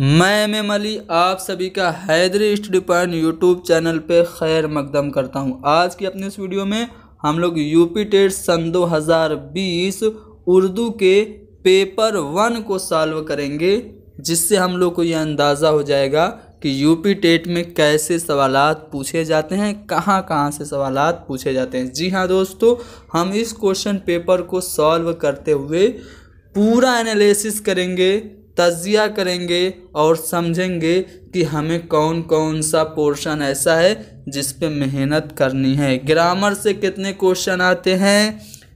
मैं M M Ali आप सभी का Haidari study point YouTube channel पे खैर मकदम करता हूँ आज की अपने इस वीडियो में हम लोग यूपी टेट सन 2020 उर्दू के पेपर वन को सॉल्व करेंगे जिससे हम लोग को यह अंदाज़ा हो जाएगा कि यूपी टेट में कैसे सवाल पूछे जाते हैं कहाँ कहाँ से सवाल पूछे जाते हैं जी हाँ दोस्तों हम इस क्वेश्चन पेपर को सॉल्व करते हुए पूरा एनालिसिस करेंगे तजिया करेंगे और समझेंगे कि हमें कौन कौन सा पोर्शन ऐसा है जिस पे मेहनत करनी है ग्रामर से कितने क्वेश्चन आते हैं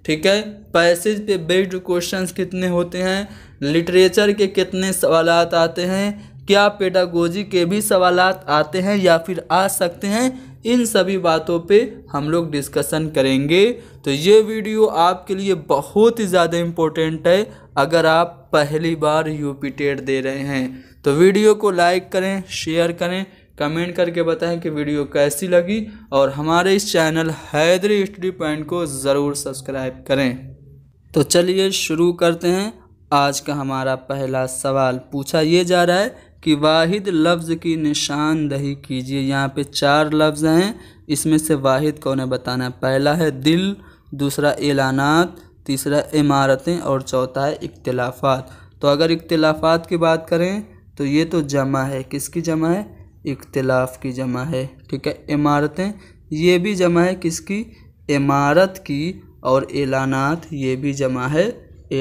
ठीक है पैसेज पे बेस्ड क्वेश्चंस कितने होते हैं लिटरेचर के कितने सवाल आते हैं क्या पेडागोजी के भी सवाल आते हैं या फिर आ सकते हैं इन सभी बातों पे हम लोग डिस्कशन करेंगे तो ये वीडियो आपके लिए बहुत ही ज़्यादा इम्पोर्टेंट है अगर आप पहली बार यूपी टेट दे रहे हैं तो वीडियो को लाइक करें शेयर करें कमेंट करके बताएं कि वीडियो कैसी लगी और हमारे इस चैनल हैदरी स्टडी पॉइंट को ज़रूर सब्सक्राइब करें तो चलिए शुरू करते हैं आज का हमारा पहला सवाल पूछा ये जा रहा है कि वाहिद लफ्ज़ की निशानदही कीजिए यहाँ पे चार लफ्ज़ हैं इसमें से वाहिद कौन है बताना है पहला है दिल दूसरा एलानात तीसरा इमारतें और चौथा है इख्तलाफात तो अगर इख्तलाफात की बात करें तो ये तो जमा है किसकी जमा है इख्तलाफ की जमा है ठीक है इमारतें ये भी जमा है किसकी इमारत की और एलानात ये भी जमा है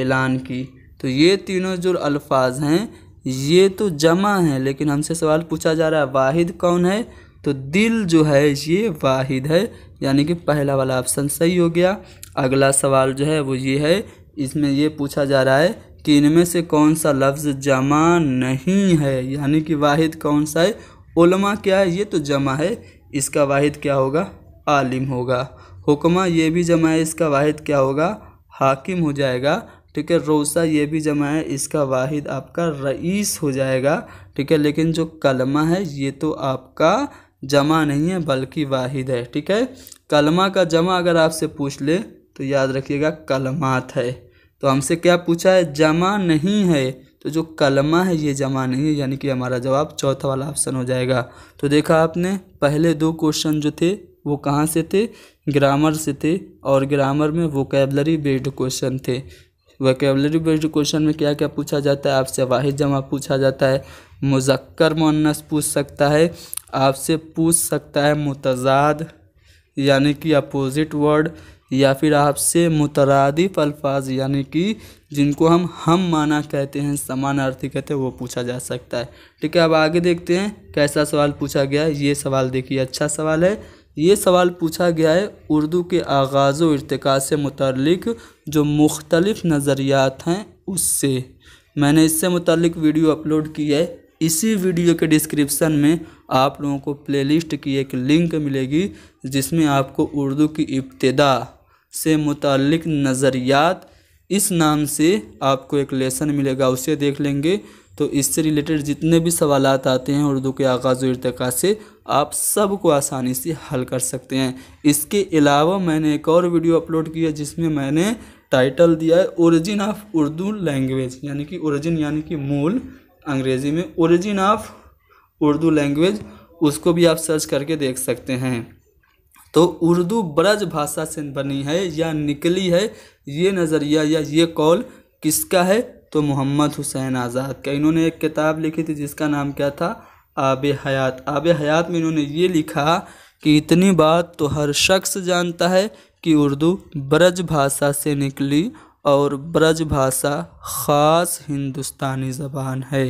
एलान की तो ये तीनों जो अल्फाज हैं ये तो जमा है लेकिन हमसे सवाल पूछा जा रहा है वाहिद कौन है तो दिल जो है ये वाहिद है यानी कि पहला वाला ऑप्शन सही हो गया अगला सवाल जो है वो ये है इसमें ये पूछा जा रहा है कि इनमें से कौन सा लफ्ज़ जमा नहीं है यानी कि वाहिद कौन सा है उलमा क्या है ये तो जमा है इसका वाहिद क्या होगा आलिम होगा हुक्मा ये भी जमा है इसका वाहिद क्या होगा हाकिम हो जाएगा ठीक है रोसा ये भी जमा है इसका वाहिद आपका रईस हो जाएगा ठीक है लेकिन जो कलमा है ये तो आपका जमा नहीं है बल्कि वाहिद है ठीक है कलमा का जमा अगर आपसे पूछ ले तो याद रखिएगा कलमात है तो हमसे क्या पूछा है जमा नहीं है तो जो कलमा है ये जमा नहीं है यानी कि हमारा जवाब चौथा वाला ऑप्शन हो जाएगा तो देखा आपने पहले दो क्वेश्चन जो थे वो कहाँ से थे ग्रामर से थे और ग्रामर में वोकेबलरी बेस्ड क्वेश्चन थे वैकेबलरी बेस्ड क्वेश्चन में क्या क्या पूछा जाता है आपसे वाहिद जमा पूछा जाता है मुजक्कर मुन्नस पूछ सकता है आपसे पूछ सकता है मुतजाद यानी कि अपोजिट वर्ड या फिर आपसे मुतरदफ अल्फाज यानी कि जिनको हम हम माना कहते हैं समान अर्थी कहते हैं वो पूछा जा सकता है ठीक है अब आगे देखते हैं कैसा सवाल पूछा गया ये सवाल देखिए अच्छा सवाल है ये सवाल पूछा गया है उर्दू के आगाज़ व इरतका से मुतलक जो मुख्तलिफ़ नज़रियात हैं उससे मैंने इससे मुतलक वीडियो अपलोड की है इसी वीडियो के डिस्क्रिप्शन में आप लोगों को प्लेलिस्ट की एक लिंक मिलेगी जिसमें आपको उर्दू की इब्तदा से मुतलक नज़रियात इस नाम से आपको एक लेसन मिलेगा उसे देख लेंगे तो इससे रिलेटेड जितने भी सवाल आते हैं उर्दू के आगाज़ इरतका से आप सबको आसानी से हल कर सकते हैं इसके अलावा मैंने एक और वीडियो अपलोड किया जिसमें मैंने टाइटल दिया है ओरिजिन ऑफ उर्दू लैंग्वेज यानी कि ओरिजिन यानी कि मूल अंग्रेज़ी में ओरिजिन ऑफ उर्दू लैंग्वेज उसको भी आप सर्च करके देख सकते हैं तो उर्दू ब्रज भाषा से बनी है या निकली है ये नज़रिया या ये कॉल किसका है तो मोहम्मद हुसैन आज़ाद का इन्होंने एक किताब लिखी थी जिसका नाम क्या था आब हयात आब हयात में इन्होंने ये लिखा कि इतनी बात तो हर शख्स जानता है कि उर्दू ब्रज भाषा से निकली और ब्रज भाषा ख़ास हिंदुस्तानी ज़बान है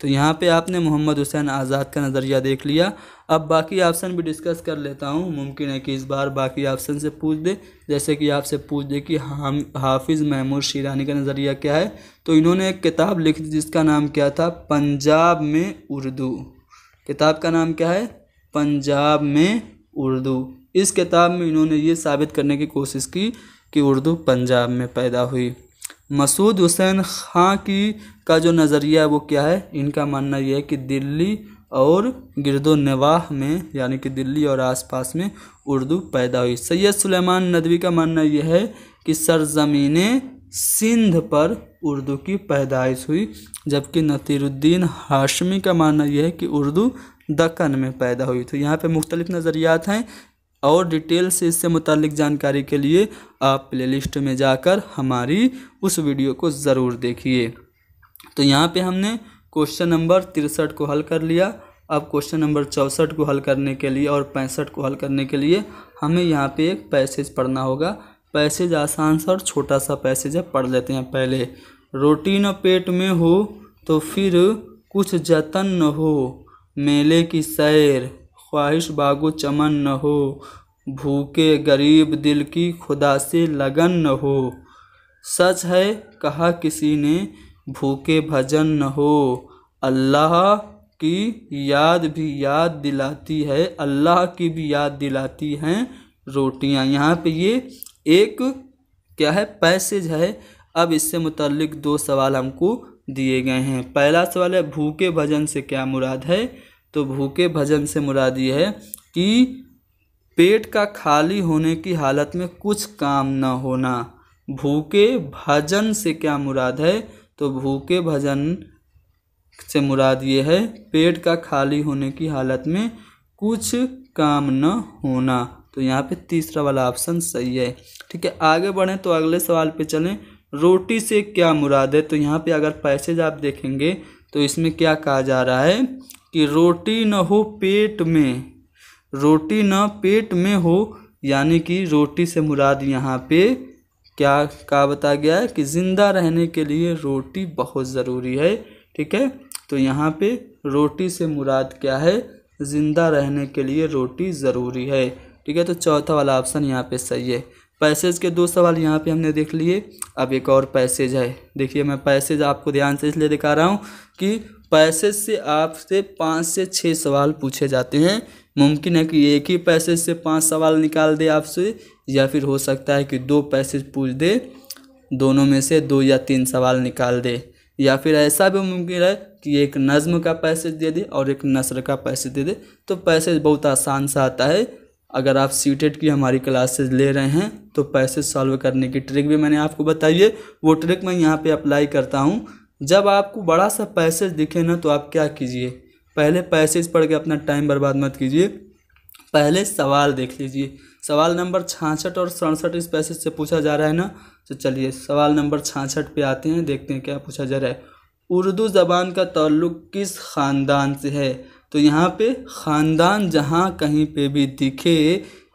तो यहाँ पे आपने मोहम्मद हुसैन आज़ाद का नज़रिया देख लिया अब बाकी ऑप्शन भी डिस्कस कर लेता हूँ मुमकिन है कि इस बार बाकी ऑप्शन से पूछ दे जैसे कि आपसे पूछ दे कि हम हाफिज़ महमूद शीरानी का नज़रिया क्या है तो इन्होंने एक किताब लिखी जिसका नाम क्या था पंजाब में उर्दू किताब का नाम क्या है पंजाब में उर्दू इस किताब में इन्होंने ये साबित करने की कोशिश की कि उर्दू पंजाब में पैदा हुई मसूद हुसैन खां की का जो नज़रिया है वो क्या है इनका मानना यह है कि दिल्ली और गिरदो नवाह में यानी कि दिल्ली और आसपास में उर्दू पैदा हुई सैयद सुलेमान नदवी का मानना यह है कि सरजमीन सिंध पर उर्दू की पैदाइश हुई जबकि नतीरुद्दीन हाशमी का मानना यह है कि उर्दू दक्कन में पैदा हुई तो यहाँ पे मुख्तलिफ नज़रियात हैं और डिटेल से इससे मुतलिक जानकारी के लिए आप प्लेलिस्ट में जाकर हमारी उस वीडियो को ज़रूर देखिए तो यहाँ पे हमने क्वेश्चन नंबर तिरसठ को हल कर लिया अब क्वेश्चन नंबर चौंसठ को हल करने के लिए और पैंसठ को हल करने के लिए हमें यहाँ पे एक पैसेज पढ़ना होगा पैसेज आसान सा और छोटा सा पैसेज है पढ़ लेते हैं पहले रोटी न पेट में हो तो फिर कुछ जतन न हो मेले की सैर ख्वाहिश बागो चमन न हो भूखे गरीब दिल की खुदा से लगन न हो सच है कहा किसी ने भूखे भजन न हो अल्लाह की याद भी याद दिलाती है अल्लाह की भी याद दिलाती हैं रोटियां यहाँ पे ये एक क्या है पैसेज है अब इससे मुतलक दो सवाल हमको दिए गए हैं पहला सवाल है भूखे भजन से क्या मुराद है तो भूखे भजन से मुराद ये है कि पेट का खाली होने की हालत में कुछ काम न होना भूखे भजन से क्या मुराद है तो भूखे भजन से मुराद ये है पेट का खाली होने की हालत में कुछ काम न होना तो यहाँ पे तीसरा वाला ऑप्शन सही है ठीक है आगे बढ़ें तो अगले सवाल पे चलें रोटी से क्या मुराद है तो यहाँ पे अगर पैसेज आप देखेंगे तो इसमें क्या कहा जा रहा है कि रोटी न हो पेट में रोटी न पेट में हो यानी कि रोटी से मुराद यहाँ पे क्या कहा बताया गया है कि ज़िंदा रहने के लिए रोटी बहुत ज़रूरी है ठीक है तो यहाँ पे रोटी से मुराद क्या है ज़िंदा रहने के लिए रोटी ज़रूरी है ठीक है तो चौथा वाला ऑप्शन यहाँ पे सही है पैसेज के दो सवाल यहाँ पे हमने देख लिए अब एक और पैसेज है देखिए मैं पैसेज आपको ध्यान से इसलिए दिखा रहा हूँ कि पैसेज से आपसे पाँच से छः सवाल पूछे जाते हैं मुमकिन है कि एक ही पैसेज से पाँच सवाल निकाल दे आपसे या फिर हो सकता है कि दो पैसेज पूछ दे दोनों में से दो या तीन सवाल निकाल दे या फिर ऐसा भी मुमकिन है कि एक नज़म का पैसेज दे दे और एक नसर का पैसेज दे दे तो पैसेज बहुत आसान सा आता है अगर आप सी की हमारी क्लासेज ले रहे हैं तो पैसेज सॉल्व करने की ट्रिक भी मैंने आपको बताई है वो ट्रिक मैं यहाँ पे अप्लाई करता हूँ जब आपको बड़ा सा पैसेज दिखे ना तो आप क्या कीजिए पहले पैसेज पढ़ के अपना टाइम बर्बाद मत कीजिए पहले सवाल देख लीजिए सवाल नंबर छाछठ और सड़सठ इस पैसेज से पूछा जा रहा है ना तो चलिए सवाल नंबर छाछठ पे आते हैं देखते हैं क्या पूछा जा रहा है उर्दू ज़बान का ताल्लुक किस ख़ानदान से है तो यहाँ पे ख़ानदान जहाँ कहीं पे भी दिखे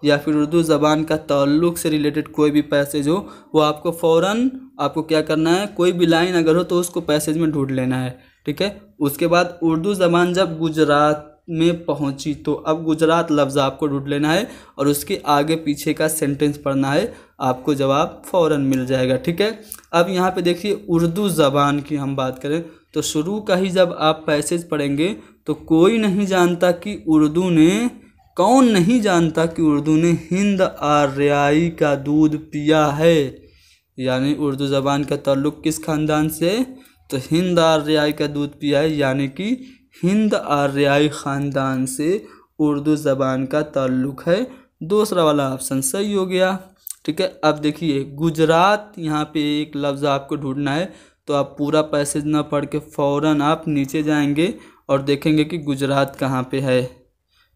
या फिर उर्दू ज़बान का ताल्लुक से रिलेटेड कोई भी पैसेज हो वो आपको फ़ौर आपको क्या करना है कोई भी लाइन अगर हो तो उसको पैसेज में ढूंढ लेना है ठीक है उसके बाद उर्दू ज़बान जब गुजरात में पहुंची तो अब गुजरात लफ्ज़ आपको ढूंढ लेना है और उसके आगे पीछे का सेंटेंस पढ़ना है आपको जवाब फ़ौर मिल जाएगा ठीक है अब यहाँ पे देखिए उर्दू ज़बान की हम बात करें तो शुरू का ही जब आप पैसेज पढ़ेंगे तो कोई नहीं जानता कि उर्दू ने कौन नहीं जानता कि उर्दू ने हिंद आर्याई का दूध पिया है यानी उर्दू ज़बान का तल्लुक किस ख़ानदान से तो हिंद आर्याई का दूध पिया है यानी कि हिंद आर्याई ख़ानदान से उर्दू ज़बान का ताल्लुक है दूसरा वाला ऑप्शन सही हो गया ठीक है अब देखिए गुजरात यहाँ पे एक लफ्ज़ आपको ढूंढना है तो आप पूरा पैसेज ना पढ़ के फ़ौर आप नीचे जाएंगे और देखेंगे कि गुजरात कहाँ पे है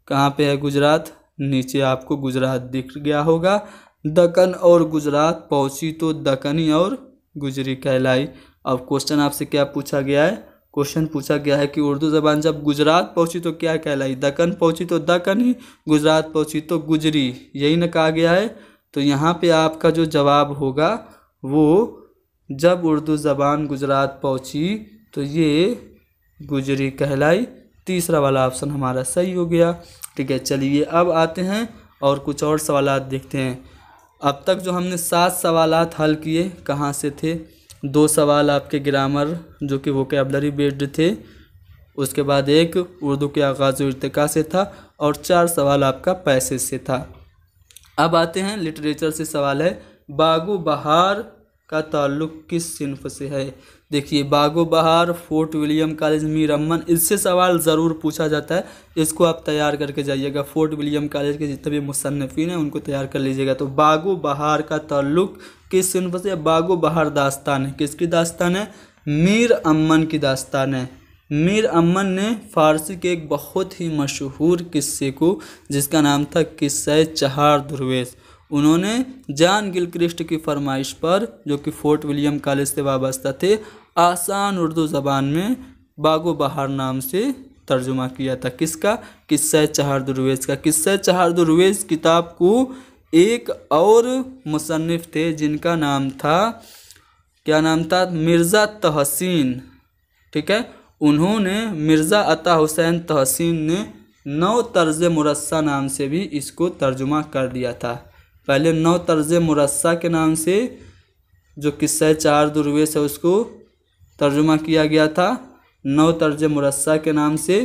कहाँ पे है गुजरात नीचे आपको गुजरात दिख गया होगा दक्कन और गुजरात पहुँची तो दक्कनी और गुजरी कहलाई अब क्वेश्चन आपसे क्या पूछा गया है क्वेश्चन पूछा गया है कि उर्दू ज़बान जब गुजरात पहुँची तो क्या कहलाई दक्कन पहुँची तो दक्कनी गुजरात पहुँची तो गुजरी यही ना कहा गया है तो यहाँ पे आपका जो जवाब होगा वो जब उर्दू ज़बान गुजरात पहुँची तो ये गुजरी कहलाई तीसरा वाला ऑप्शन हमारा सही हो गया ठीक है चलिए अब आते हैं और कुछ और सवाल देखते हैं अब तक जो हमने सात सवाल हल किए कहाँ से थे दो सवाल आपके ग्रामर जो कि वोकेबलरी बेस्ड थे उसके बाद एक उर्दू के आगाज़ इरतका से था और चार सवाल आपका पैसे से था अब आते हैं लिटरेचर से सवाल है बागो बहार का ताल्लुक किस सिनफ से है देखिए बागो बहार फोर्ट विलियम कॉलेज मीरम्मन इससे सवाल ज़रूर पूछा जाता है इसको आप तैयार करके जाइएगा फोर्ट विलियम कॉलेज के जितने भी मुसनफिन हैं उनको तैयार कर लीजिएगा तो बागो बहार का ताल्लुक किस सिंफ से बागो बहार दास्तान है किसकी दास्तान है मीर अमन की दास्तान है मीर अमन ने फारसी के एक बहुत ही मशहूर किस्से को जिसका नाम था किस्सा चहार दुर्वेश उन्होंने जान गिलक्रिस्ट की फरमाइश पर जो कि फोर्ट विलियम कॉलेज से वाबस्ता थे आसान उर्दू ज़बान में बागो बहार नाम से तर्जुमा किया था किसका किस्सा चहार दुर्वेज का किस्सा चहार दुर्वेज किताब को एक और मुसनफ़ थे जिनका नाम था क्या नाम था मिर्ज़ा तहसीन ठीक है उन्होंने मिर्ज़ा अता हुसैन तहसीन ने नौ तर्ज मुरस्सा नाम से भी इसको तर्जुमा कर दिया था पहले नौ तर्ज मुरस्सा के नाम से जो किस्सा चार दुर्वेश है उसको तर्जुमा किया गया था नौ तर्ज मुरस्सा के नाम से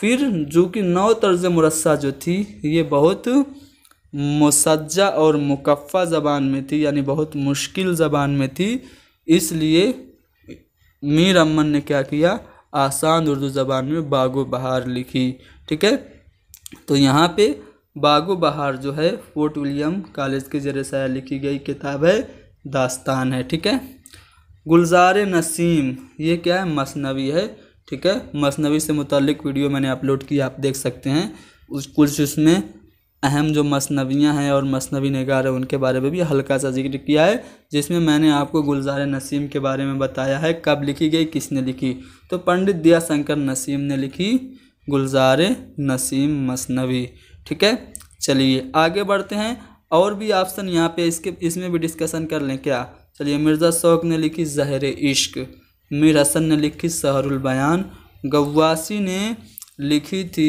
फिर जो कि नौ तर्ज मुरस्सा जो थी ये बहुत मुसज्जा और मुकफ़ा ज़बान में थी यानी बहुत मुश्किल ज़बान में थी इसलिए मीर अमन ने क्या किया आसान उर्दू ज़बान में बागो बहार लिखी ठीक है तो यहाँ पे बागो बहार जो है फोर्ट विलियम कॉलेज के जरिए शायद लिखी गई किताब है दास्तान है ठीक है गुलजार नसीम ये क्या है मसनवी है ठीक है मसनवी से मुतलिक वीडियो मैंने अपलोड की आप देख सकते हैं उस कुछ उसमें अहम जो मसनवियाँ हैं और मसनवी नगार हैं उनके बारे में भी हल्का सा जिक्र किया है जिसमें मैंने आपको गुलजार नसीम के बारे में बताया है कब लिखी गई किसने लिखी तो पंडित दिया शंकर नसीम ने लिखी गुलजार नसीम मसनवी ठीक है चलिए आगे बढ़ते हैं और भी ऑप्शन यहाँ पे इसके इसमें भी डिस्कशन कर लें क्या चलिए मिर्ज़ा शौक ने लिखी जहर इश्क मीर हसन ने लिखी सहरुल बयान गवासी ने लिखी थी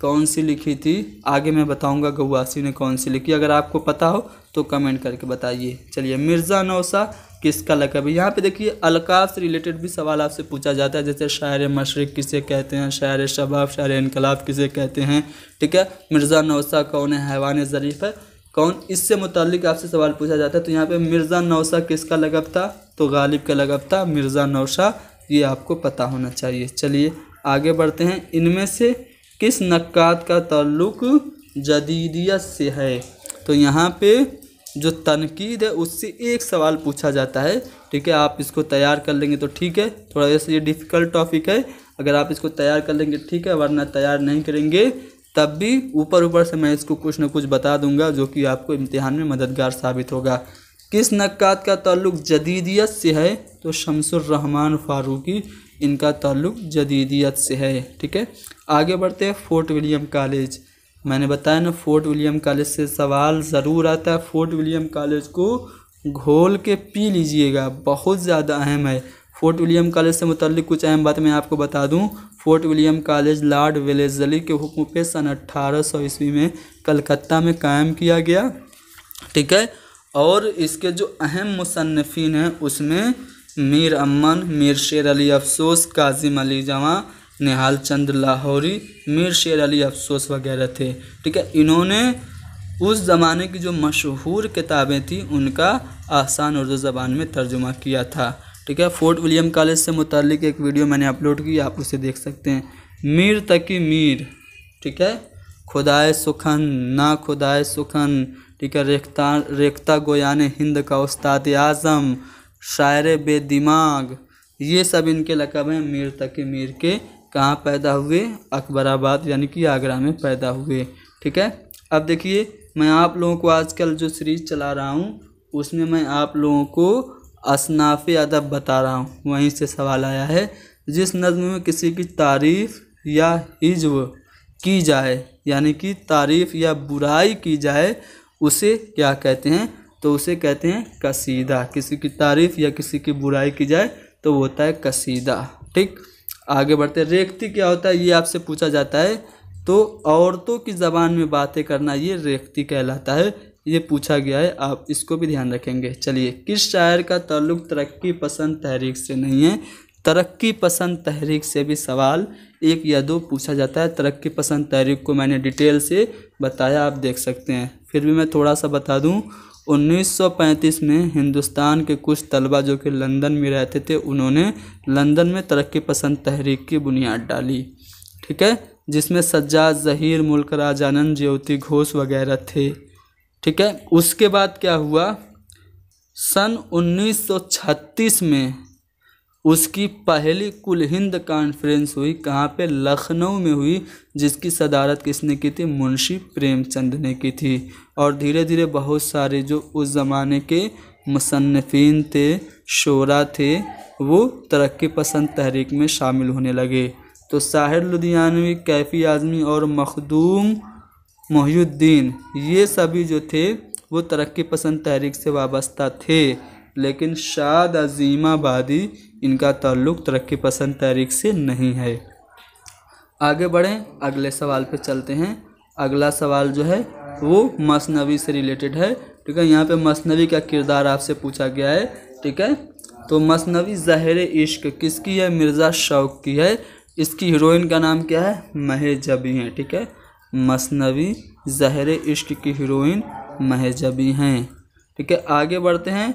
कौन सी लिखी थी आगे मैं बताऊंगा गवासी ने कौन सी लिखी अगर आपको पता हो तो कमेंट करके बताइए चलिए मिर्ज़ा नौसा किसका लकब है यहाँ पे देखिए अलका से रिलेटेड भी सवाल आपसे पूछा जाता है जैसे शायर मशरक़ किसे कहते हैं शायर शबाब शायर इनकलाब किसे कहते हैं ठीक है मिर्ज़ा नौसा कौन है हैवान ज़रीफ़ है कौन इससे मुतलिक आपसे सवाल पूछा जाता है तो यहाँ पे मिर्ज़ा नौसा किसका लगब था तो गालिब का लगब था मिर्ज़ा नौशा ये आपको पता होना चाहिए चलिए आगे बढ़ते हैं इनमें से किस नक़ात का तल्लुक़ जदीदियत से है तो यहाँ पर जो तनकीद है उससे एक सवाल पूछा जाता है ठीक है आप इसको तैयार कर लेंगे तो ठीक है थोड़ा जैसे ये डिफ़िकल्ट टॉपिक है अगर आप इसको तैयार कर लेंगे ठीक है वरना तैयार नहीं करेंगे तब भी ऊपर ऊपर से मैं इसको कुछ ना कुछ बता दूंगा जो कि आपको इम्तिहान में मददगार साबित होगा किस नक्त का ताल्लुक जदीदियत से है तो शमसुररहमान फारूकी इनका ताल्लुक जदीदियत से है ठीक है आगे बढ़ते हैं फोर्ट विलियम कॉलेज मैंने बताया ना फोर्ट विलियम कॉलेज से सवाल ज़रूर आता है फोर्ट विलियम कॉलेज को घोल के पी लीजिएगा बहुत ज़्यादा अहम है फोर्ट विलियम कॉलेज से मुतल कुछ अहम बात मैं आपको बता दूं Fort William College Lord Wellesley के हुक्म पे सन अट्ठारह सौ ईस्वी में कलकत्ता में कायम किया गया ठीक है और इसके जो अहम मुसनफिन हैं उसमें मीर अमन मीर शेर अली अफसोस काजिम अली जमा निहाल चंद लाहौरी मीर शेर अली अफसोस वगैरह थे ठीक है इन्होंने उस ज़माने की जो मशहूर किताबें थी उनका आसान उर्दू ज़बान में तर्जुमा किया था ठीक है फोर्ट विलियम कॉलेज से मुतलिक एक वीडियो मैंने अपलोड की आप उसे देख सकते हैं मीर तकी मीर ठीक है खुदाए सुखन ना खुदाए सुखन ठीक है रेख्ता रेख्ता गोयान हिंद का उस्ताद आज़म शायर बे दिमाग ये सब इनके लकब हैं मीर तकी मीर के कहाँ पैदा हुए अकबराबाद यानी कि आगरा में पैदा हुए ठीक है अब देखिए मैं आप लोगों को आजकल जो सीरीज चला रहा हूँ उसमें मैं आप लोगों को असनाफ अदब बता रहा हूँ वहीं से सवाल आया है जिस नज़म में किसी की तारीफ़ या हिजव की जाए यानी कि तारीफ़ या बुराई की जाए उसे क्या कहते हैं तो उसे कहते हैं कसीदा किसी की तारीफ़ या किसी की बुराई की जाए तो वो होता है कसीदा ठीक आगे बढ़ते रेखती क्या होता है ये आपसे पूछा जाता है तो औरतों की ज़बान में बातें करना ये रेखती कहलाता है ये पूछा गया है आप इसको भी ध्यान रखेंगे चलिए किस शायर का ताल्लुक तरक्की पसंद तहरीक से नहीं है तरक्की पसंद तहरीक से भी सवाल एक या दो पूछा जाता है तरक्की पसंद तहरीक को मैंने डिटेल से बताया आप देख सकते हैं फिर भी मैं थोड़ा सा बता दूं 1935 में हिंदुस्तान के कुछ तलबा जो कि लंदन में रहते थे उन्होंने लंदन में तरक्की पसंद तहरीक की बुनियाद डाली ठीक है जिसमें सज्जाद जहीर मुल्क राजानंद ज्योति घोष वगैरह थे ठीक है उसके बाद क्या हुआ सन 1936 में उसकी पहली कुल हिंद कॉन्फ्रेंस हुई कहाँ पे लखनऊ में हुई जिसकी सदारत किसने की थी मुंशी प्रेमचंद ने की थी और धीरे धीरे बहुत सारे जो उस ज़माने के मुसनफिन थे शोरा थे वो तरक्की पसंद तहरीक में शामिल होने लगे तो साहिर लुधियानवी कैफ़ी आज़मी और मखदूम मोहुद्दीन ये सभी जो थे वो तरक्की पसंद तहरीक से वाबस्ता थे लेकिन शाद अजीमाबादी इनका ताल्लुक तरक्की पसंद तहरीक से नहीं है आगे बढ़ें अगले सवाल पे चलते हैं अगला सवाल जो है वो मसनवी से रिलेटेड है ठीक है यहाँ पे मसनवी का किरदार आपसे पूछा गया है ठीक है तो मसनवी जहर इश्क किसकी है मिर्ज़ा शौक की है इसकी हीरोइन का नाम क्या है महेजबी हैं ठीक है मसनवी जहर इश्क की हीरोइन महेजबी हैं ठीक है आगे बढ़ते हैं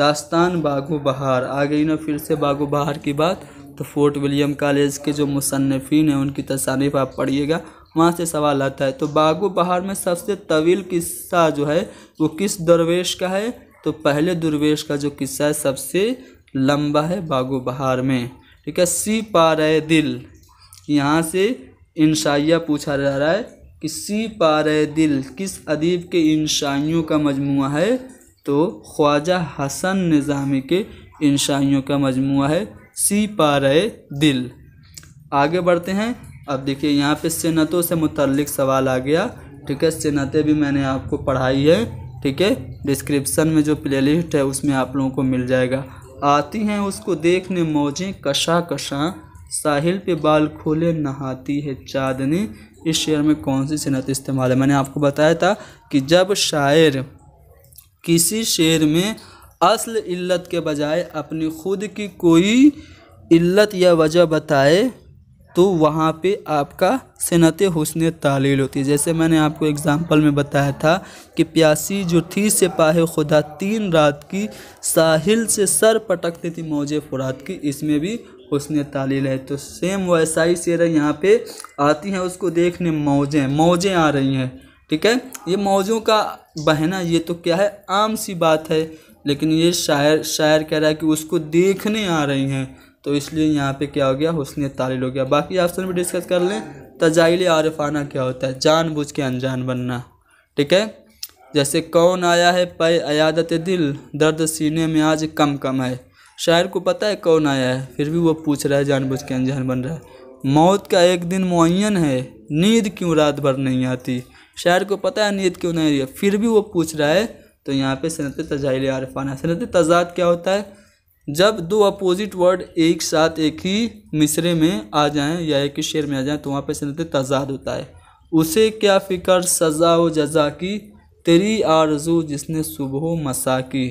दास्तान बागो बहार आ गई ना फिर से बागो बहार की बात तो फोर्ट विलियम कॉलेज के जो मुसनफिन हैं उनकी तसानीफ आप पढ़िएगा वहाँ से सवाल आता है तो बागो बहार में सबसे तवील किस्सा जो है वो किस दरवेश का है तो पहले दरवेश का जो किस्सा है सबसे लंबा है बागो बहार में ठीक है सी पारे दिल यहाँ से इंशाइया पूछा जा रहा है कि सी पारे दिल किस अदीब के इंशाइयों का मजमू है तो ख्वाजा हसन निज़ामी के इंशाइयों का मजमू है सी पारे दिल आगे बढ़ते हैं अब देखिए यहाँ पे सनतों से मुतलक सवाल आ गया ठीक है सनतें भी मैंने आपको पढ़ाई है ठीक है डिस्क्रिप्सन में जो प्लेलिस्ट है उसमें आप लोगों को मिल जाएगा आती हैं उसको देखने मौजें कशा कशा साहिल पे बाल खोले नहाती है चाँदनी इस शेयर में कौन सी सनत इस्तेमाल है मैंने आपको बताया था कि जब शायर किसी शेर में असल इल्लत के बजाय अपनी खुद की कोई इल्लत या वजह बताए तो वहाँ पे आपका सनत हुसन तालील होती है जैसे मैंने आपको एग्ज़ाम्पल में बताया था कि प्यासी जो थी से पाहे खुदा तीन रात की साहिल से सर पटकती थी मौजे फुरात की इसमें भी हुसन तालील है तो सेम वैसा ही शेर यहाँ पे आती हैं उसको देखने मौजें मौजें आ रही हैं ठीक है ये मौजों का बहना ये तो क्या है आम सी बात है लेकिन ये शायर शायर कह रहा है कि उसको देखने आ रही हैं तो इसलिए यहाँ पे क्या हो गया हुसन तालील हो गया बाकी ऑप्शन में डिस्कस कर लें तजाइल आरफाना क्या होता है जान के अनजान बनना ठीक है जैसे कौन आया है पे अयादत दिल दर्द सीने में आज कम कम है शायर को पता है कौन आया है फिर भी वो पूछ रहा है जानबूझ के अनजान बन रहा है मौत का एक दिन मुन है नींद क्यों रात भर नहीं आती शायर को पता है नीयत क्यों नहीं रही है फिर भी वो पूछ रहा है तो यहाँ पे सनत तजाइल आरफान है सनत तजाद क्या होता है जब दो अपोजिट वर्ड एक साथ एक ही मिसरे में आ जाएं या एक ही शेर में आ जाएं तो वहाँ पे सनत तजाद होता है उसे क्या फ़िक्र सज़ा व जजा की तेरी आरजू जिसने सुबह मसा की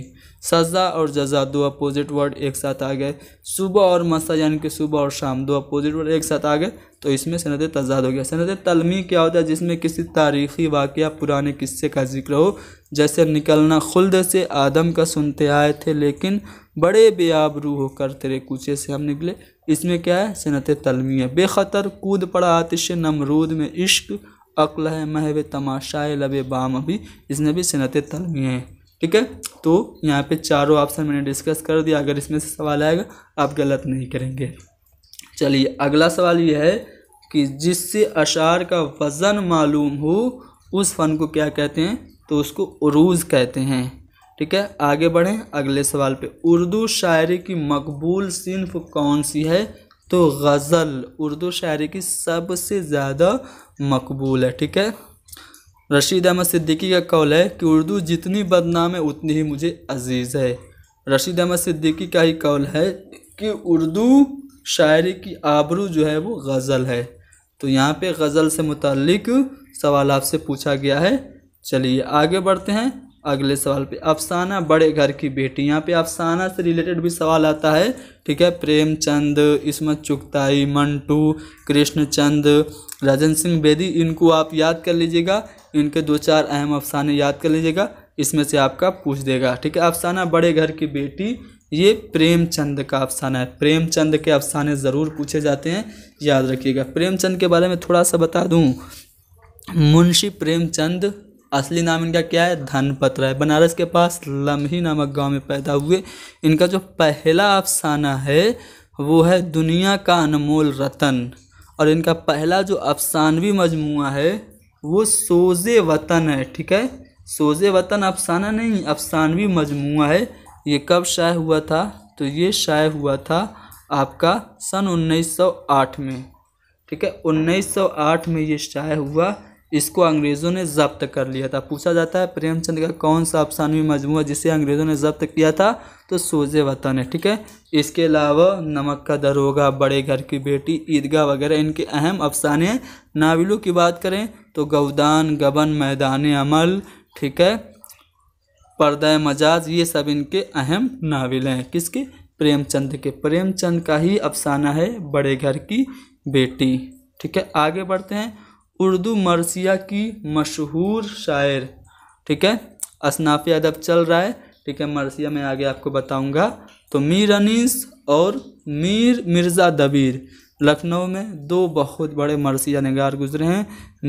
सजा और जजा दो अपोजिट वर्ड एक साथ आ गए सुबह और मसा यानी कि सुबह और शाम दो अपोजिट वर्ड एक साथ आ गए तो इसमें सनत तजाद हो गया सनत तलमी क्या होता है जिसमें किसी तारीखी वाक़ पुराने किस्से का जिक्र हो जैसे निकलना खुल्द से आदम का सुनते आए थे लेकिन बड़े बेआबरू होकर तेरे कूचे से हम निकले इसमें क्या है सनत तलमी है बेखतर कूद पड़ा आतिश नमरूद में इश्क अक्ल है महव तमाशाए लबे बाम अभी इसमें भी सनत तलमी है ठीक है तो यहाँ पे चारों ऑप्शन मैंने डिस्कस कर दिया अगर इसमें से सवाल आएगा आप गलत नहीं करेंगे चलिए अगला सवाल ये है कि जिससे अशार का वज़न मालूम हो उस फ़न को क्या कहते हैं तो उसको उरूज कहते हैं ठीक है आगे बढ़ें अगले सवाल पे उर्दू शायरी की मकबूल सिंफ कौन सी है तो गज़ल उर्दू शायरी की सबसे ज़्यादा मकबूल है ठीक है रशीद अहमद सिद्दीकी का कौल है कि उर्दू जितनी बदनाम है उतनी ही मुझे अजीज़ है रशीद अहमद सिद्दीकी का ही कौल है कि उर्दू शायरी की आबरू जो है वो गज़ल है तो यहाँ पे गज़ल से मुतलक सवाल आपसे पूछा गया है चलिए आगे बढ़ते हैं अगले सवाल पे अफसाना बड़े घर की बेटी यहाँ पे अफसाना से रिलेटेड भी सवाल आता है ठीक है प्रेमचंद इसमत चुगताई मंटू कृष्णचंद राजन सिंह बेदी इनको आप याद कर लीजिएगा इनके दो चार अहम अफसाने याद कर लीजिएगा इसमें से आपका पूछ देगा ठीक है अफसाना बड़े घर की बेटी ये प्रेमचंद का अफसाना है प्रेमचंद के अफसाने ज़रूर पूछे जाते हैं याद रखिएगा प्रेमचंद के बारे में थोड़ा सा बता दूँ मुंशी प्रेमचंद असली नाम इनका क्या है धनपत राय बनारस के पास लम्ही नामक गांव में पैदा हुए इनका जो पहला अफसाना है वो है दुनिया का अनमोल रतन और इनका पहला जो अफसानवी मजमू है वो सोजे वतन है ठीक है सोजे वतन अफसाना नहीं अफसानवी मजमू है ये कब शाये हुआ था तो ये शाये हुआ था आपका सन 1908 में ठीक है 1908 में ये शाये हुआ इसको अंग्रेज़ों ने जब्त कर लिया था पूछा जाता है प्रेमचंद का कौन सा अफसानवी मजमू जिसे अंग्रेज़ों ने जब्त किया था तो सोजे वतन है ठीक है इसके अलावा नमक का दरोगा बड़े घर की बेटी ईदगाह वगैरह इनके अहम अफसाने हैं नाविलों की बात करें तो गौदान गबन मैदान अमल ठीक है पर्दा मजाज ये सब इनके अहम नाविल हैं किसके प्रेमचंद के प्रेमचंद का ही अफसाना है बड़े घर की बेटी ठीक है आगे बढ़ते हैं उर्दू मरसिया की मशहूर शायर ठीक है असनाफी अदब चल रहा है ठीक है मरसिया में आगे आपको बताऊंगा तो मीर अनीस और मीर मिर्ज़ा दबीर लखनऊ में दो बहुत बड़े मरसिया नगार गुजरे हैं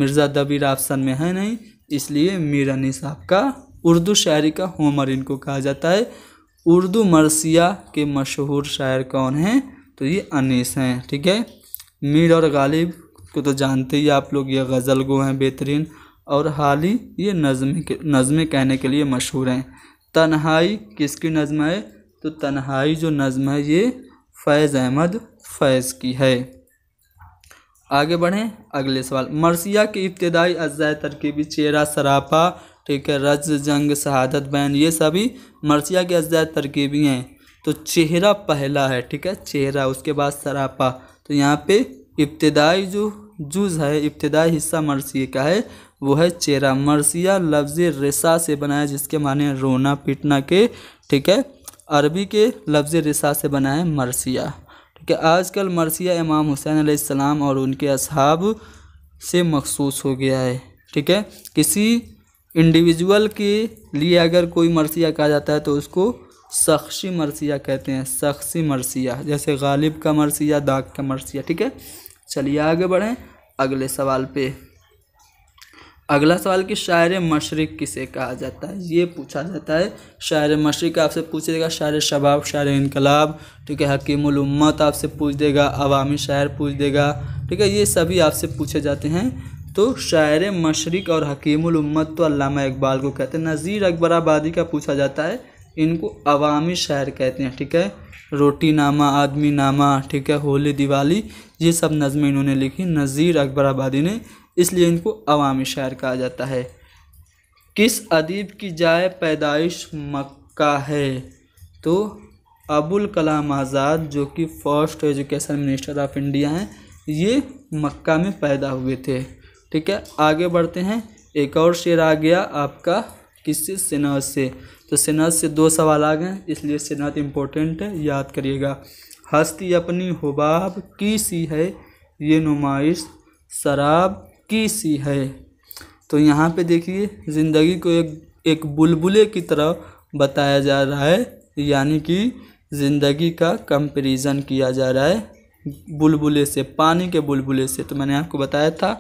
मिर्ज़ा दबीर ऑप्शन में है नहीं इसलिए मीर अनीस आपका उर्दू शायरी का होमर इनको कहा जाता है उर्दू मरसिया के मशहूर शायर कौन हैं तो ये अनीस हैं ठीक है मीर और गालिब को तो जानते ही आप लोग ये गज़ल गो हैं बेहतरीन और हाल ही ये नज़म नज़में कहने के लिए मशहूर हैं तन्हाई किसकी नज़म है तो तन्हाई जो नज़म है ये फैज़ अहमद फैज़ की है आगे बढ़ें अगले सवाल मरसिया के इब्तदाई अज्जा तरकीबी चेहरा सरापा ठीक है रज जंग शहादत बैन ये सभी मरसिया के अज्जा तरकीबी हैं तो चेहरा पहला है ठीक है चेहरा उसके बाद सरापा तो यहाँ पे इब्तदाई जो जुज है इब्तदाई हिस्सा मरसिए का है वो है चेहरा मरसिया लफ्ज़ रेसा से बना है जिसके माने रोना पीटना के ठीक है अरबी के लफ्ज़ रेसा से बना है मरसिया ठीक है आजकल मरसिया इमाम हुसैन आसमाम और उनके असहाब से मखसूस हो गया है ठीक है किसी इंडिविजुअल के लिए अगर कोई मरसिया कहा जाता है तो उसको शख्सी मरसिया कहते हैं शख्सी मरसिया जैसे गालिब का मरसिया दाग का मरसिया ठीक है चलिए आगे बढ़ें अगले सवाल पे अगला सवाल कि शायर मशरक़ किसे कहा जाता है ये पूछा जाता है शायर मशरक़ आपसे पूछ देगा शायर शबाब शायर इनकलाब ठीक है हकीमत आपसे पूछ देगा अवामी शायर पूछ देगा ठीक है ये सभी आपसे पूछे जाते हैं तो शायर मशरक़ और हकीमत तो अलामा इकबाल को कहते हैं नज़ीर अकबर आबादी का पूछा जाता है इनको अवामी शहर कहते हैं ठीक है रोटी नामा आदमी नामा ठीक है होली दिवाली ये सब नज़में इन्होंने लिखी नज़ीर अकबर आबादी ने इसलिए इनको अवामी शहर कहा जाता है किस अदीब की जाए पैदाइश मक्का है तो अबुल कलाम आज़ाद जो कि first education minister of India हैं ये मक्का में पैदा हुए थे ठीक है आगे बढ़ते हैं एक और शेर आ गया आपका किस सिनर से तो सेनात से दो सवाल आ गए इसलिए सेनात इम्पोर्टेंट है याद करिएगा हस्ती अपनी हुबाब की सी है ये नुमाइश शराब की सी है तो यहाँ पे देखिए ज़िंदगी को एक एक बुलबुले की तरह बताया जा रहा है यानी कि ज़िंदगी का कंपेरिजन किया जा रहा है बुलबुले से पानी के बुलबुले से तो मैंने आपको बताया था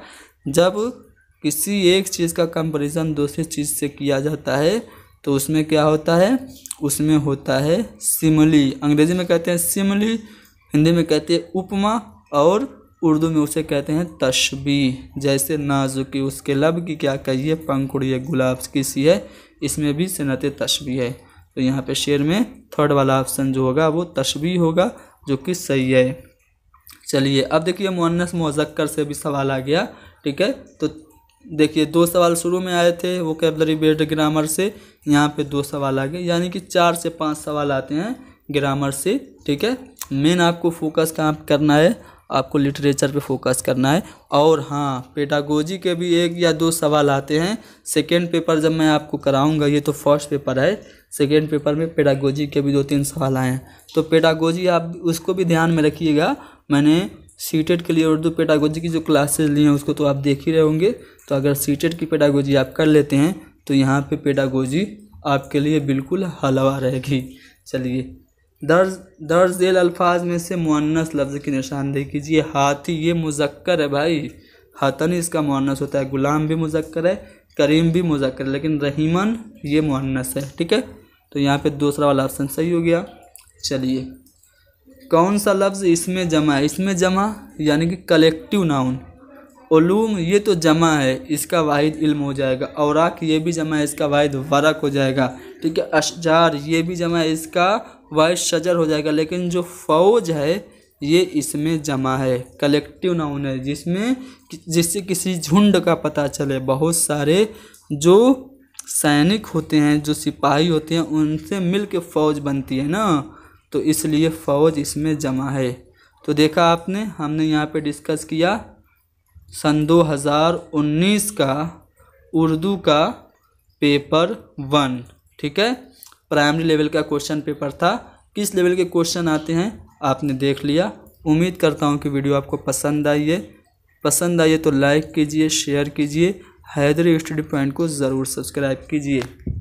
जब किसी एक चीज़ का कंपेरिजन दूसरी चीज़ से किया जाता है तो उसमें क्या होता है उसमें होता है सिमली अंग्रेजी में कहते हैं सिमली हिंदी में कहते हैं उपमा और उर्दू में उसे कहते हैं तशबी जैसे नाजुकी उसके लब की क्या कहिए पंखुड़ी है गुलाब की सी है इसमें भी सनत तशबी है तो यहाँ पे शेर में थर्ड वाला ऑप्शन जो होगा वो तशबी होगा जो कि सही है चलिए अब देखिए मुन्नस मुजक्कर से भी सवाल आ गया ठीक है तो देखिए दो सवाल शुरू में आए थे वो कैबलरी बेड ग्रामर से यहाँ पे दो सवाल आ गए यानी कि चार से पांच सवाल आते हैं ग्रामर से ठीक है मेन आपको फोकस कहाँ करना है आपको लिटरेचर पे फोकस करना है और हाँ पेडागोजी के भी एक या दो सवाल आते हैं सेकेंड पेपर जब मैं आपको कराऊंगा ये तो फर्स्ट पेपर है सेकेंड पेपर में पेडागोजी के भी दो तीन सवाल आए हैं तो पेडागोजी आप उसको भी ध्यान में रखिएगा मैंने सीटेट के लिए उर्दू पेडागोजी की जो क्लासेज ली हैं उसको तो आप देख ही रहे होंगे तो अगर सीटेट की पेडागोजी आप कर लेते हैं तो यहाँ पे पेडागोजी आपके लिए बिल्कुल हलवा रहेगी चलिए दर्ज दर्ज दिल अल्फाज में से मुनस लफ्ज़ की निशानदेही कीजिए हाथी ये मुजक्कर है भाई हतन इसका मुन्नस होता है गुलाम भी मुजक्कर है करीम भी मुजक्कर लेकिन रहीमन ये मुन्नस है ठीक है तो यहाँ पे दूसरा वाला ऑप्शन सही हो गया चलिए कौन सा लफ्ज़ इसमें जमा है इसमें जमा यानी कि कलेक्टिव नाउन ओलूम ये तो जमा है इसका वाहिद इल्म हो जाएगा औराक ये भी जमा है इसका वाहिद वरक हो जाएगा ठीक है अशजार ये भी जमा है इसका वाहिद शजर हो जाएगा लेकिन जो फौज है ये इसमें जमा है कलेक्टिव नाउन है जिसमें जिससे किसी झुंड का पता चले बहुत सारे जो सैनिक होते हैं जो सिपाही होते हैं उनसे मिल के फौज बनती है ना तो इसलिए फ़ौज इसमें जमा है तो देखा आपने हमने यहाँ पे डिस्कस किया सन 2019 का उर्दू का पेपर वन ठीक है प्राइमरी लेवल का क्वेश्चन पेपर था किस लेवल के क्वेश्चन आते हैं आपने देख लिया उम्मीद करता हूँ कि वीडियो आपको पसंद आई है पसंद आई है तो लाइक कीजिए शेयर कीजिए हैदरी स्टडी पॉइंट को ज़रूर सब्सक्राइब कीजिए